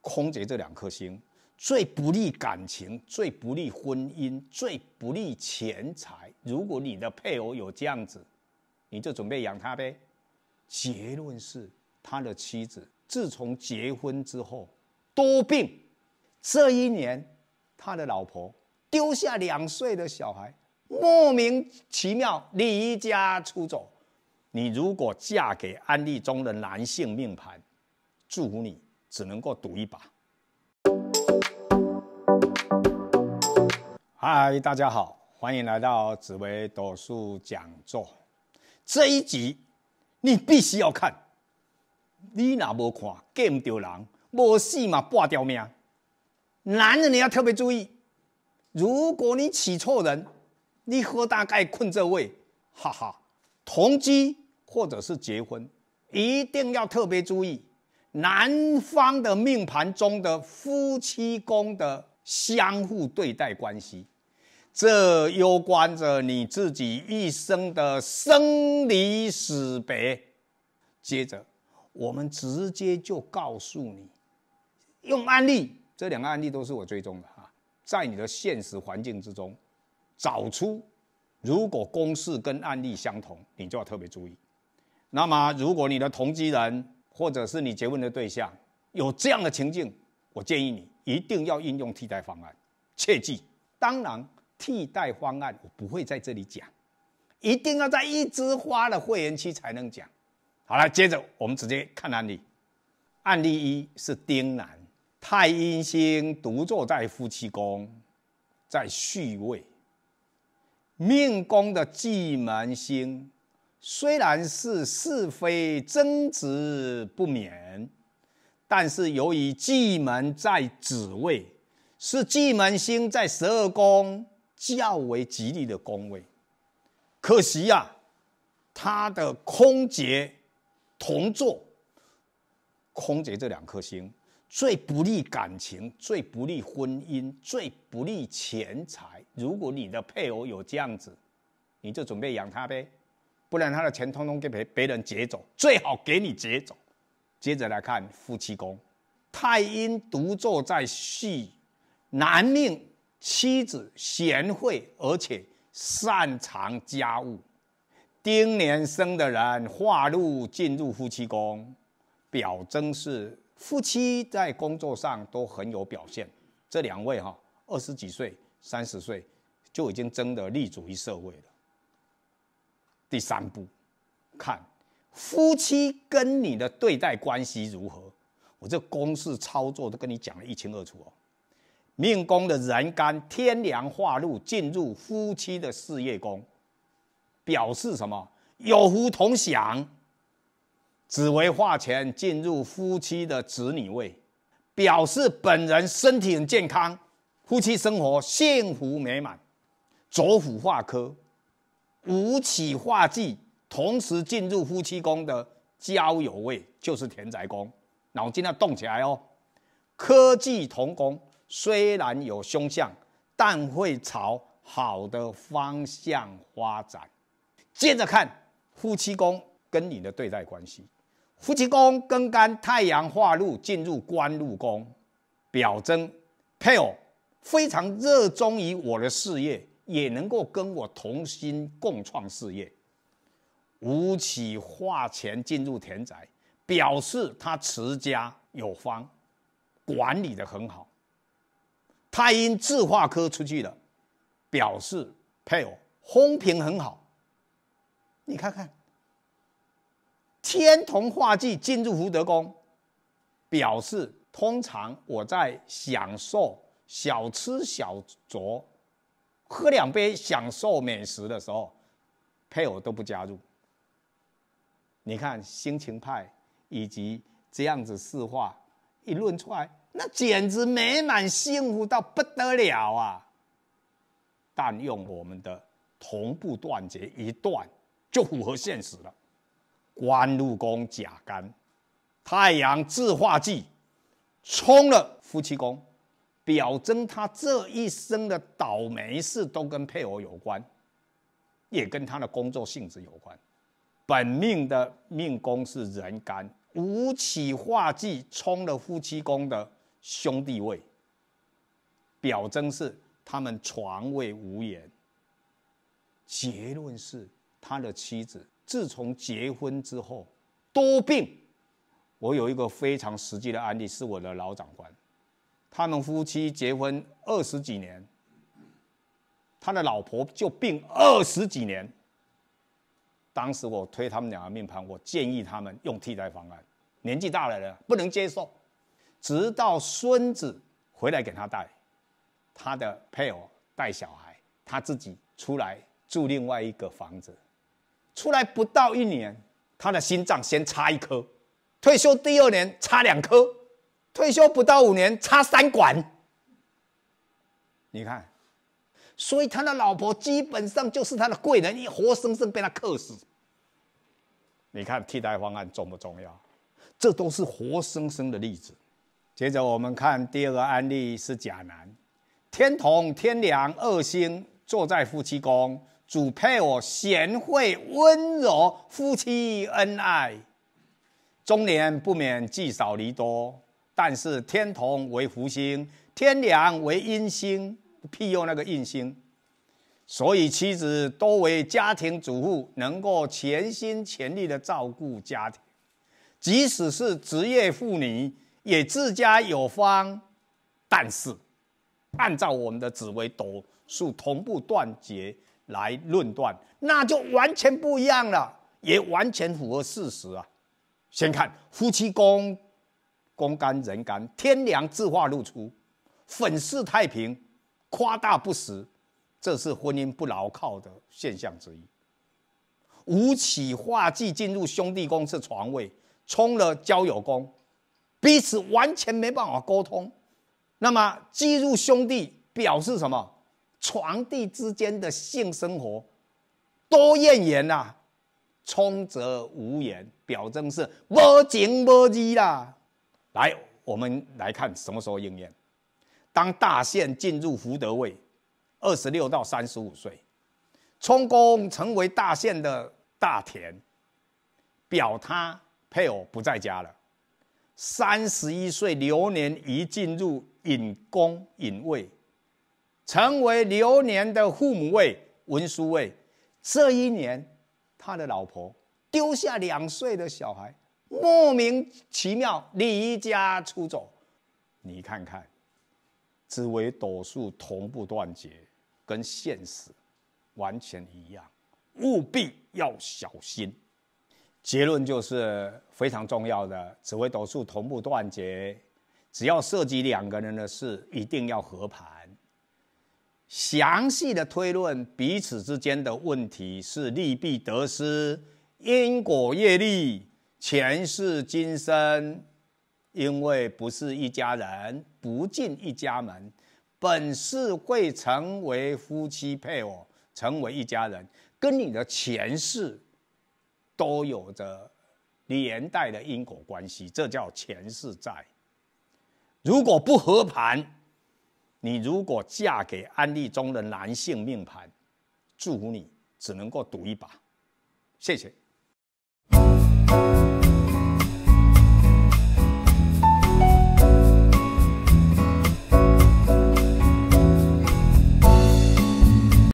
空姐这两颗星，最不利感情，最不利婚姻，最不利钱财。如果你的配偶有这样子，你就准备养他呗。结论是，他的妻子自从结婚之后多病。这一年，他的老婆丢下两岁的小孩。莫名其妙离家出走，你如果嫁给安利中的男性命盘，祝福你只能够赌一把。嗨，大家好，欢迎来到紫薇斗数讲座。这一集你必须要看，你那没看见唔到人，没事嘛，挂掉命。男人你要特别注意，如果你娶错人。你喝大概困这位，哈哈。同居或者是结婚，一定要特别注意男方的命盘中的夫妻宫的相互对待关系，这攸关着你自己一生的生离死别。接着，我们直接就告诉你，用案例，这两个案例都是我追踪的啊，在你的现实环境之中。找出，如果公式跟案例相同，你就要特别注意。那么，如果你的同居人或者是你结婚的对象有这样的情境，我建议你一定要应用替代方案。切记，当然替代方案我不会在这里讲，一定要在一枝花的会员期才能讲。好了，接着我们直接看案例。案例一是丁男，太阴星独坐在夫妻宫，在戌位。命宫的忌门星，虽然是是非争执不免，但是由于忌门在子位，是忌门星在十二宫较为吉利的宫位。可惜呀，他的空劫同坐，空劫这两颗星最不利感情，最不利婚姻，最不利钱财。如果你的配偶有这样子，你就准备养他呗，不然他的钱通通给别别人劫走，最好给你劫走。接着来看夫妻宫，太阴独坐在戌，男命妻子贤惠而且擅长家务。丁年生的人化禄进入夫妻宫，表征是夫妻在工作上都很有表现。这两位哈，二十几岁。三十岁就已经真的立足于社会了。第三步，看夫妻跟你的对待关系如何。我这公式操作都跟你讲得一清二楚哦。命宫的人干天梁化禄进入夫妻的事业宫，表示什么？有福同享。子为化权进入夫妻的子女位，表示本人身体很健康。夫妻生活幸福美满，左虎化科，五起化忌，同时进入夫妻宫的交友位就是田宅宫，脑筋要动起来哦。科技同宫虽然有凶相，但会朝好的方向发展。接着看夫妻宫跟你的对待关系，夫妻宫庚干太阳化禄进入官禄宫，表征配偶。非常热衷于我的事业，也能够跟我同心共创事业。吴起化钱进入田宅，表示他持家有方，管理的很好。太阴字化科出去了，表示配偶风评很好。你看看，天同化忌进入福德宫，表示通常我在享受。小吃小酌，喝两杯，享受美食的时候，配偶都不加入。你看，心情派以及这样子四话一论出来，那简直美满幸福到不得了啊！但用我们的同步断绝一断，就符合现实了。关禄宫甲干，太阳自化剂，冲了夫妻宫。表征他这一生的倒霉事都跟配偶有关，也跟他的工作性质有关。本命的命宫是人干，五起化忌冲了夫妻宫的兄弟位，表征是他们床位无言。结论是他的妻子自从结婚之后多病。我有一个非常实际的案例，是我的老长官。他们夫妻结婚二十几年，他的老婆就病二十几年。当时我推他们两个面盘，我建议他们用替代方案。年纪大了了，不能接受，直到孙子回来给他带，他的配偶带小孩，他自己出来住另外一个房子。出来不到一年，他的心脏先插一颗，退休第二年插两颗。退休不到五年，插三管。你看，所以他的老婆基本上就是他的贵人，一活生生被他克死。你看替代方案重不重要？这都是活生生的例子。接着我们看第二个案例是甲男，天同天良二星坐在夫妻宫，主配偶贤惠温柔，夫妻恩爱，中年不免聚少离多。但是天同为福星，天梁为阴星，庇佑那个印星，所以妻子多为家庭主妇，能够全心全力的照顾家庭。即使是职业妇女，也自家有方。但是，按照我们的紫微斗数同步断绝来论断，那就完全不一样了，也完全符合事实啊。先看夫妻宫。公干人干，天良自化露出，粉饰太平，夸大不实，这是婚姻不牢靠的现象之一。吴起画忌进入兄弟宫是床位，冲了交友宫，彼此完全没办法沟通。那么进入兄弟表示什么？床弟之间的性生活多怨言呐，冲则无言，表征是无情无义啦。来，我们来看什么时候应验？当大限进入福德位，二十六到三十五岁，充公成为大限的大田，表他配偶不在家了。三十一岁流年一进入隐宫隐位，成为流年的父母位文书位，这一年他的老婆丢下两岁的小孩。莫名其妙离家出走，你看看，紫薇斗数同步断绝，跟现实完全一样。务必要小心。结论就是非常重要的：紫薇斗数同步断绝，只要涉及两个人的事，一定要和盘。详细的推论，彼此之间的问题是利弊得失、因果业力。前世今生，因为不是一家人，不进一家门。本世会成为夫妻配偶，成为一家人，跟你的前世都有着连带的因果关系，这叫前世债。如果不合盘，你如果嫁给安利中的男性命盘，祝福你只能够赌一把。谢谢。